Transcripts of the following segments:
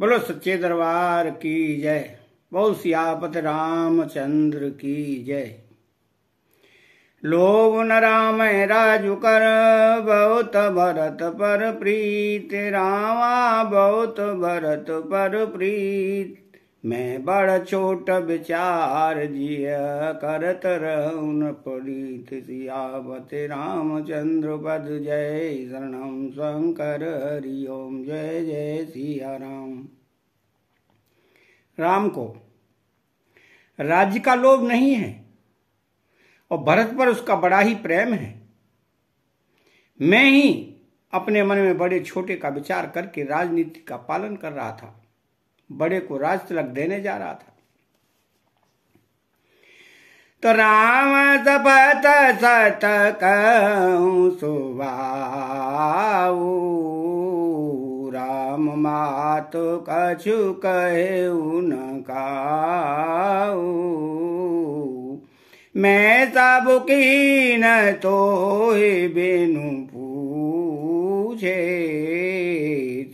बोलो सच्चे दरबार की जय बहु सियापत रामचंद्र की जय लोग न राम राजु कर बहुत भरत पर प्रीत रामा बहुत भरत पर प्रीत मैं बड़ा छोट विचार जिय करत रउन प्रीत सियावत रामचंद्र पद जय शरणम शंकर हरि ओम जय जय सिया राम राम को राज्य का लोभ नहीं है और भरत पर उसका बड़ा ही प्रेम है मैं ही अपने मन में बड़े छोटे का विचार करके राजनीति का पालन कर रहा था बड़े को राज तिलक देने जा रहा था तो राम सपत सत कहूँ सुबाऊ राम मात कछु कहे उनका मैं सब की न तो बिनु पूछे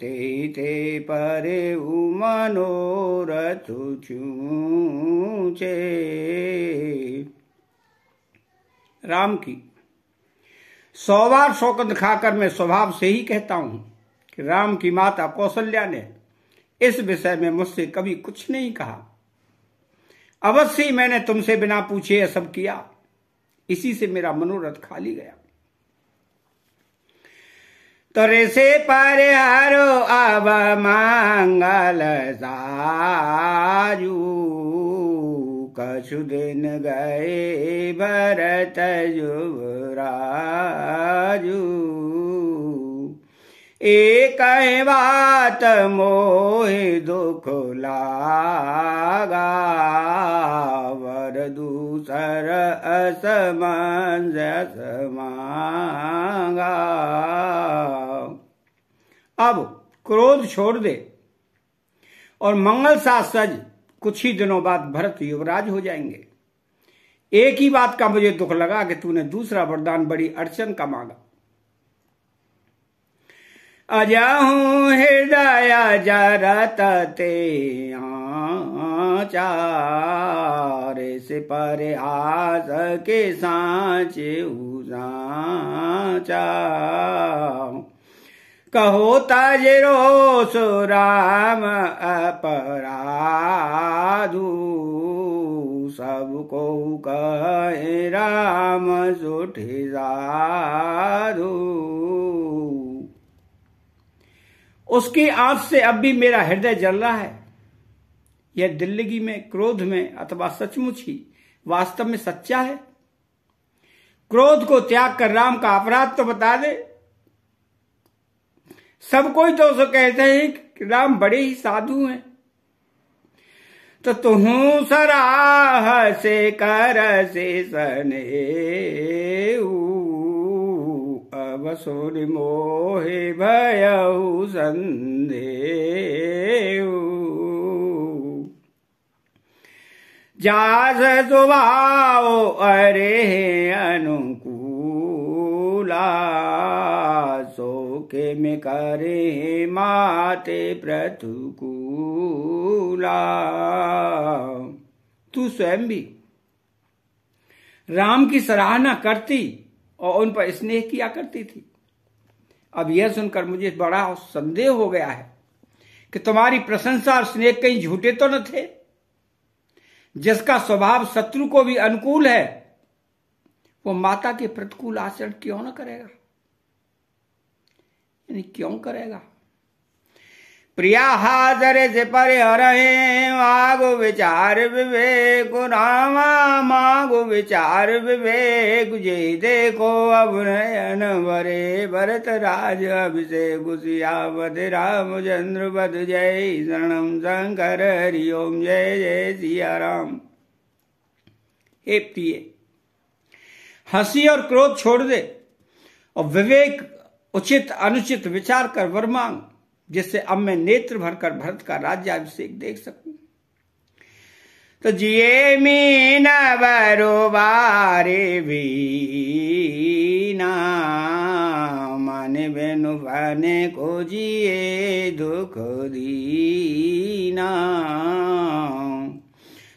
ते ते परे उ मनोरथुचूचे राम की सौ बार शौकत खाकर मैं स्वभाव से ही कहता हूं कि राम की माता कौशल्या ने इस विषय में मुझसे कभी कुछ नहीं कहा अवश्य मैंने तुमसे बिना पूछे यह सब किया इसी से मेरा मनोरथ खाली गया तोरे पारे आरो मांगल साजू, कछु दिन गए भरत युवराजू एक मोहि असमंजस मांगा अब क्रोध छोड़ दे और मंगल सा सज कुछ ही दिनों बाद भरत युवराज हो जाएंगे एक ही बात का मुझे दुख लगा कि तूने दूसरा वरदान बड़ी अड़चन का मांगा अजाहू हृदय जरत ते चार से पर आस के सांचे उचा कहो तेरो सो राम अपराधु सबको कहे राम सुठे साधु उसकी आंख से अब भी मेरा हृदय जल रहा है यह दिल्ली में क्रोध में अथवा सचमुच ही वास्तव में सच्चा है क्रोध को त्याग कर राम का अपराध तो बता दे सब कोई तो सो कहते हैं कि राम बड़े ही साधु हैं तो तुह सराह से कर से सने अब सोन मोहे भयऊ संदेऊ जास दुआओ अरे अनुकू में करे माते प्रतुकूला तू स्वयं भी राम की सराहना करती और उन पर स्नेह किया करती थी अब यह सुनकर मुझे बड़ा संदेह हो गया है कि तुम्हारी प्रशंसा और स्नेह कहीं झूठे तो न थे जिसका स्वभाव शत्रु को भी अनुकूल है वो माता के प्रतिकूल आचरण क्यों न करेगा यानी क्यों करेगा प्रिया हाजरे से पर हरे मागो विचार विवेक रामा मागो विचार विवेक जे देखो अब नयन भरे भरत राज अभिषेक राम चंद्र बद जय शरणम शंकर हरिओम जय जय सिया राम हे प्रिय हंसी और क्रोध छोड़ दे और विवेक उचित अनुचित विचार कर वर मांग जिससे अब मैं नेत्र भरकर भरत का राज्य अभिषेक देख सकू तो जिये मीन बरो बारे बीना मन बेनु बने को जिये दुख दीना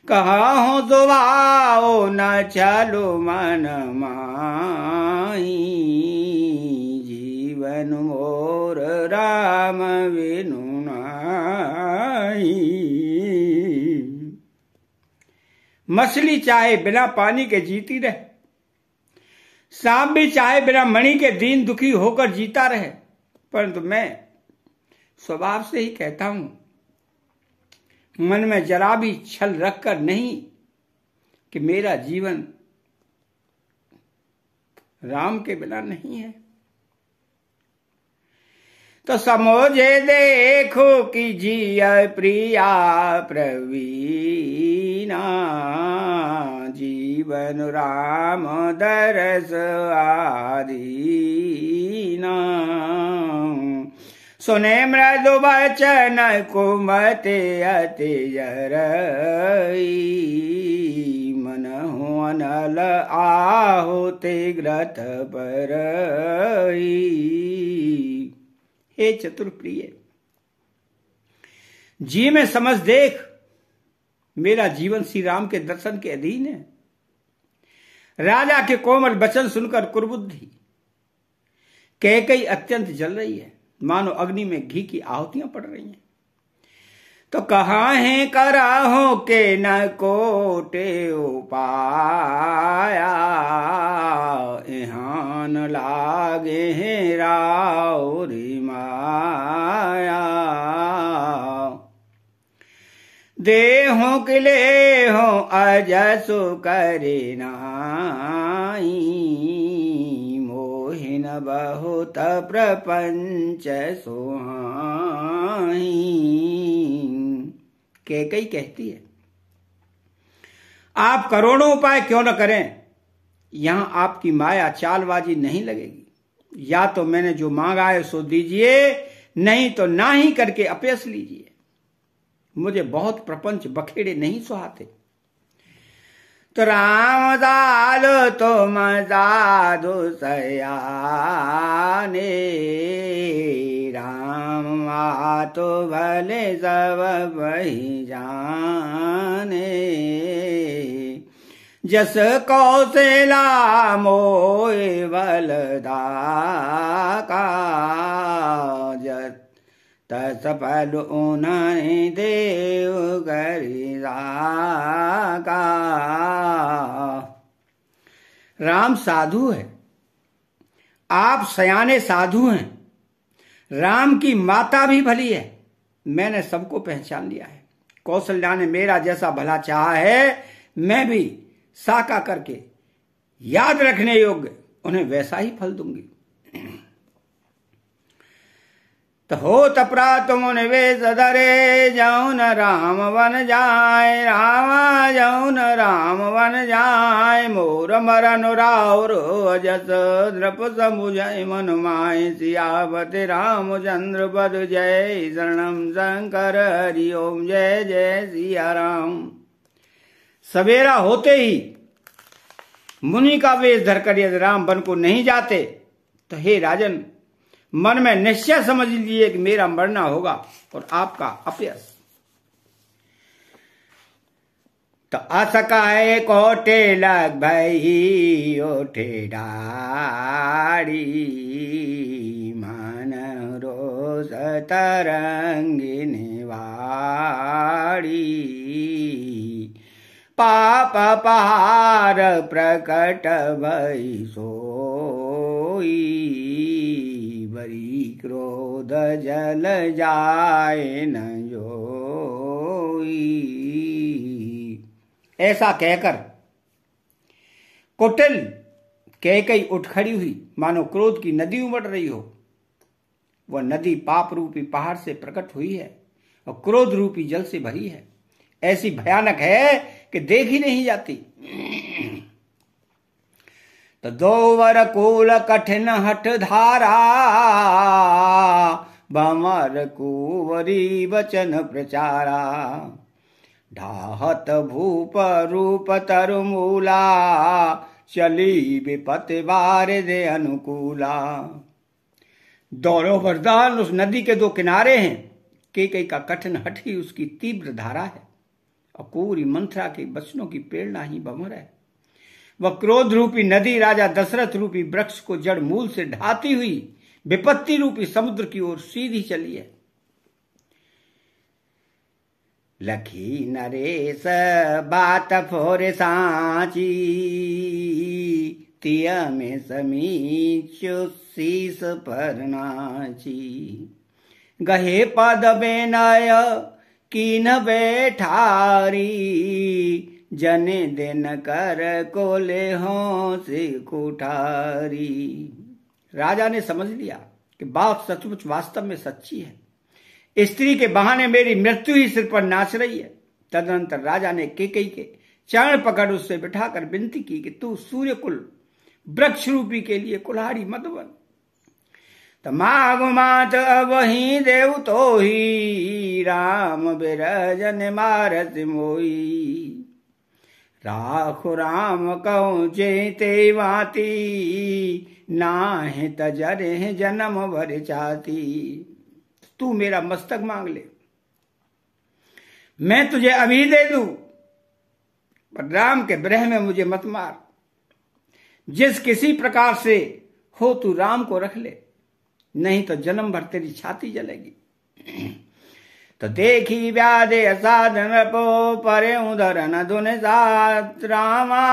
कहा हूँ दुआओ न चलो मन माई अनु मोर राम विनु मछली चाहे बिना पानी के जीती रहे सांप भी चाहे बिना मणि के दीन दुखी होकर जीता रहे परंतु मैं स्वभाव से ही कहता हूं मन में जरा भी छल रखकर नहीं कि मेरा जीवन राम के बिना नहीं है तो समोजे देखो कि जिया प्रिया प्रवीणा जीवन राम दरस आदीना सुने मृदु बचन कुमते अति जर मन हो होनल आहुति ग्रथ परई हे चतुर्प्रिय जी में समझ देख मेरा जीवन श्री राम के दर्शन के अधीन है राजा के कोमल वचन सुनकर कुर्बुद्धि कह कई अत्यंत जल रही है मानो अग्नि में घी की आहुतियां पड़ रही हैं तो कहा है करा हो के न कोटे उपाया इहान लागे हैं राउरी माया देहों के ले हो अजसु करी नाई मोहि बहुत प्रपंच के कई कहती है आप करोड़ों उपाय क्यों न करें यहां आपकी माया चालबाजी नहीं लगेगी या तो मैंने जो मांगा है सो दीजिए नहीं तो ना ही करके अपयस लीजिए मुझे बहुत प्रपंच बखेड़े नहीं सुहाते रामदा ल सयाने, राम तु भले सब बहि जाने जस कौशला मोय बलदा का देव देवगरिराका राम साधु है आप सयाने साधु हैं राम की माता भी भली है मैंने सबको पहचान लिया है कौशल्या ने मेरा जैसा भला चाहा है मैं भी साका करके याद रखने योग्य उन्हें वैसा ही फल दूंगी तो तपरा तुम निवेश वेश धरे जाऊन राम वन जाय रामा जौन राम वन जाय मोर मरन राउर जस द्रप समुझय मन माय सियावत राम चंद्र पद जय शरणम शंकर हरि ओम जय जय सिया राम सवेरा होते ही मुनि का वेश धरकर यदि राम वन को नहीं जाते तो हे राजन मन में निश्चय समझ लिए कि मेरा मरना होगा और आपका अपयस तो असकाय कोटे लग भई ओठे डारी मन रोज तरंगी वाड़ी पाप पार प्रकट भई सोई बरी क्रोध जल जाए न जो ऐसा कहकर कुटिल कई उठ खड़ी हुई मानो क्रोध की नदी उमड़ रही हो वह नदी पाप रूपी पहाड़ से प्रकट हुई है और क्रोध रूपी जल से भरी है ऐसी भयानक है कि देख ही नहीं जाती तो दो वर कूल कठिन हट धारा बमर कुवरी वचन प्रचारा ढाहत भूप रूप मूला चली विपत बार दे अनुकूला दोनों वरदान उस नदी के दो किनारे हैं कई का कठिन हट ही उसकी तीव्र धारा है और पूरी मंथरा के बचनों की प्रेरणा ही भंवर है वह क्रोध रूपी नदी राजा दशरथ रूपी वृक्ष को जड़ मूल से ढाती हुई विपत्ति रूपी समुद्र की ओर सीधी चली है लखी नरेश बात फोरे साची तिया में समीचो शीस पर नाची गहे पद बेनाय न बैठारी जन दिन कर कोले हो से कोठारी राजा ने समझ लिया कि बात सचमुच वास्तव में सच्ची है स्त्री के बहाने मेरी मृत्यु ही सिर पर नाच रही है तदनंतर राजा ने कई के चरण पकड़ उससे बिठाकर विनती की कि तू कुल वृक्ष रूपी के लिए कुल्हाड़ी मत बन माघ मात अबही देव तो ही राम बिरजन मारत मोई राख राम जे ते वाती नाहे तजर जन्म भर चाती तू मेरा मस्तक मांग ले मैं तुझे अभी दे दू पर राम के ब्रह में मुझे मत मार जिस किसी प्रकार से हो तू राम को रख ले नहीं तो जन्म भर तेरी छाती जलेगी तो देखी व्याधे साधन पो परे उधर न दुन सात रामा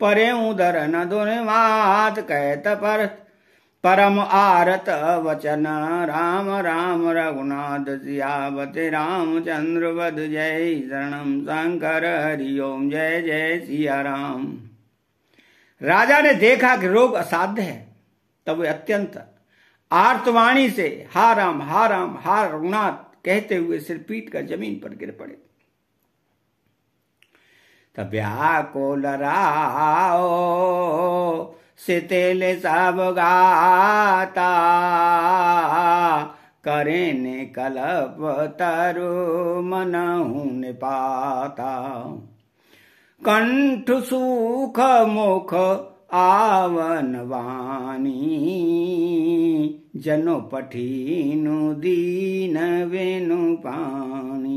परे उधर न दुन मात कहत पर परम आरत वचन राम राम रघुनाथ सियावते चंद्र वध जय शरणम शंकर हरि ओम जय जय सिया राम राजा ने देखा कि रोग असाध्य है तब वे अत्यंत आर्तवाणी से हा राम हा राम हा रघुनाथ कहते हुए सिर पीट कर जमीन पर गिर पड़े तब को लराओ सितिल सब गाता करेन कलप तरु हूं पाता कंठ सुख मुख आवन वानी जनो पठीनु दीन वेनु पानी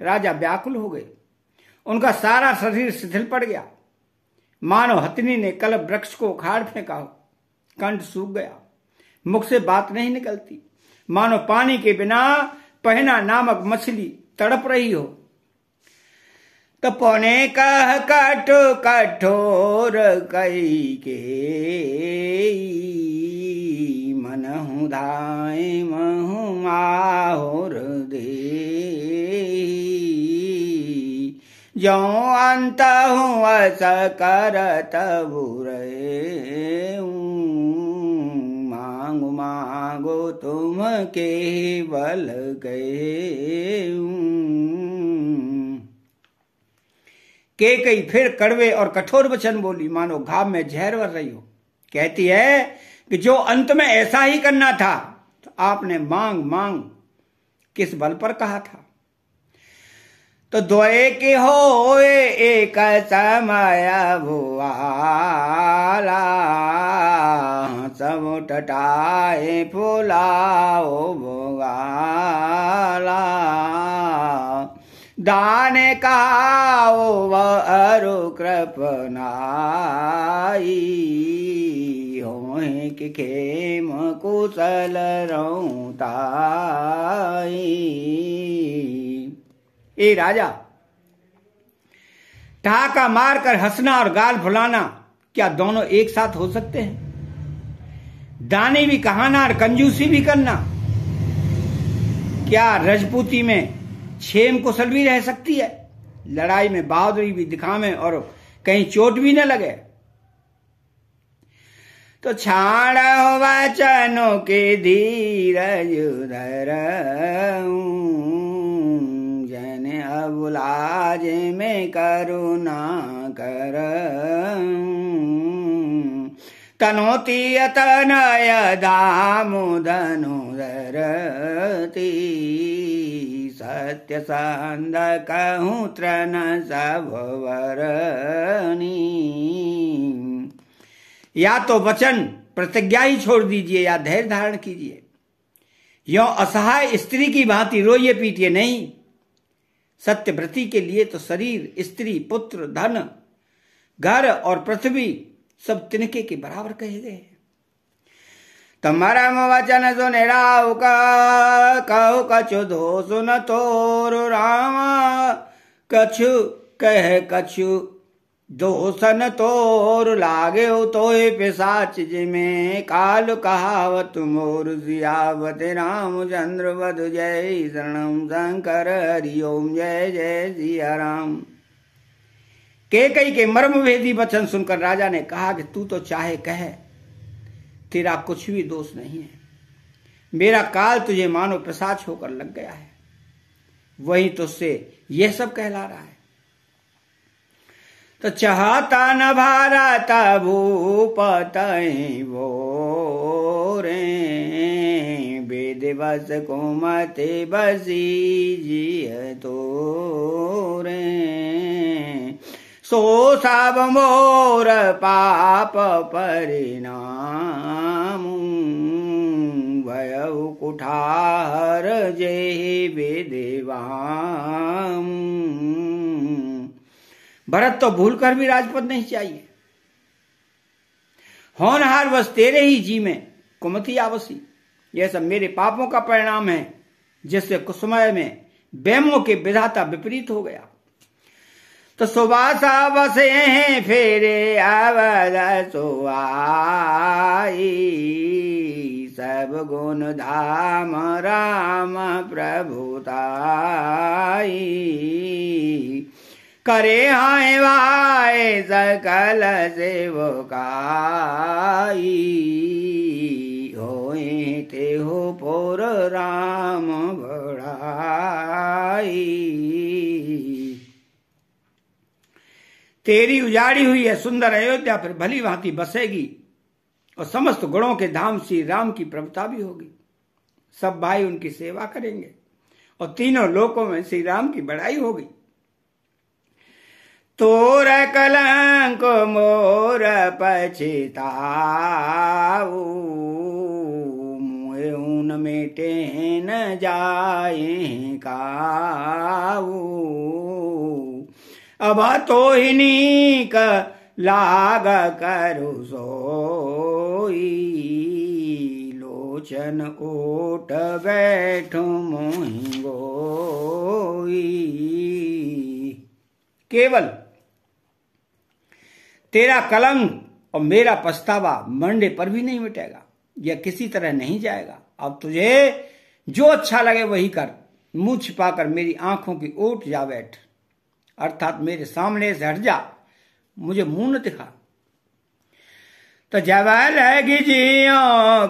राजा व्याकुल हो गए उनका सारा शरीर शिथिल पड़ गया मानो हथनी ने कल वृक्ष को उखाड़ फेंका हो कंठ सूख गया मुख से बात नहीं निकलती मानो पानी के बिना पहना नामक मछली तड़प रही हो पौने कह कट कठोर कई के मनहु धाय महु माहुर दे जो अंत हूँ अस कर तबुरे मांग मांगो तुम के बल गए के कई फिर कड़वे और कठोर वचन बोली मानो घाव में जहर भर रही हो कहती है कि जो अंत में ऐसा ही करना था तो आपने मांग मांग किस बल पर कहा था तो द्वय के हो एक समय भुआला टटाए फुलाओ भुआला दान का अरु कृपनाई के खेम कुशल ए राजा ठाका मारकर हंसना और गाल फुलाना क्या दोनों एक साथ हो सकते हैं दाने भी कहाना और कंजूसी भी करना क्या रजपूती में छेम कुशल भी रह सकती है लड़ाई में बहादुरी भी दिखावे और कहीं चोट भी न लगे तो छाड़ वचनों के धीरज उधर जन अबुलाज में करुणा कर तनोती अतनय धामो धनो धरती सत्य कहूँ त्रन सभवरणी या तो वचन प्रतिज्ञा ही छोड़ दीजिए या धैर्य धारण कीजिए यो असहाय स्त्री की भांति रोइे पीटिए नहीं सत्य व्रति के लिए तो शरीर स्त्री पुत्र धन घर और पृथ्वी सब तिनके के बराबर कहे गए हैं તમારા વચન સુનેરાવ કહું કછુ ધો ન થોરું રામ કછુ કહે કછુ दोसन तोर लागे हो तो पिशाच जिमे काल कहावत मोर जियावत राम चंद्र वध जय शरण शंकर हरिओम जय जय सिया राम के कई के मर्म भेदी वचन सुनकर राजा ने कहा कि तू तो चाहे कहे तेरा कुछ भी दोष नहीं है मेरा काल तुझे मानो प्रसाद होकर लग गया है वही तुझसे यह सब कहला रहा है तो चाहता न भारत वो रे वेद बस कुमते बसी जी तो रे सो सब मोर पाप परिणाम भय कुठार जे विदेवाम भरत तो भूल कर भी राजपद नहीं चाहिए होनहार बस तेरे ही जी में कुमति आवसी यह सब मेरे पापों का परिणाम है जिससे कुसमय में बैमों के विधाता विपरीत हो गया तो सुबास बसे हैं फेरे अवध सुई सब गुण धाम राम प्रभुताई करे हाय वाय सकल से वो ते हो पोर राम भड़ाई तेरी उजाड़ी हुई है सुंदर अयोध्या फिर भली भांति बसेगी और समस्त गुणों के धाम श्री राम की प्रभुता भी होगी सब भाई उनकी सेवा करेंगे और तीनों लोकों में श्री राम की बड़ाई होगी तोर कलंक मोर पछिताऊ मुहे उन मेटे न जाए काऊ अब तो इन्हीं का लाग करु सोई लोचन ओट बैठ मोहिंगोई केवल तेरा कलंक और मेरा पछतावा मंडे पर भी नहीं मिटेगा या किसी तरह नहीं जाएगा अब तुझे जो अच्छा लगे वही कर मुंह छिपाकर मेरी आंखों की ओट जा बैठ अर्थात मेरे सामने से हट जा मुझे मुंह न दिखा तो जब लगी जियो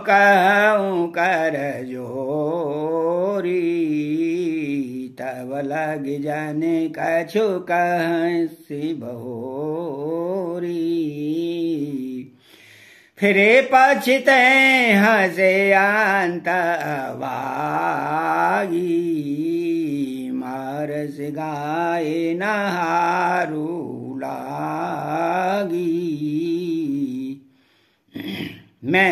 कहूँ कर जोरी तब लग जाने कछु सी बहोरी फिरे पछते हसे अंत वागी हरस गाए नहारू लागी मैं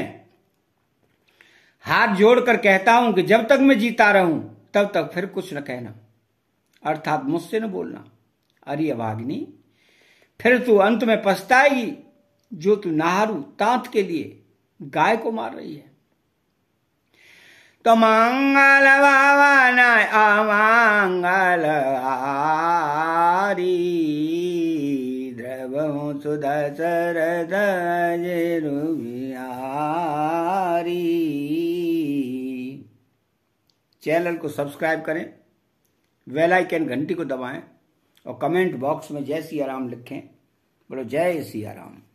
हाथ जोड़कर कहता हूं कि जब तक मैं जीता रहूं तब तक फिर कुछ न कहना अर्थात मुझसे न बोलना अरे अभाग्नि फिर तू अंत में पछताएगी जो तू नाहरू तांत के लिए गाय को मार रही है तमंगल बाबा नय अमंगल आरी ध्रवं सुधा चैनल को सब्सक्राइब करें वेल आइकन घंटी को दबाएं और कमेंट बॉक्स में जय सिया राम लिखें बोलो जय सिया राम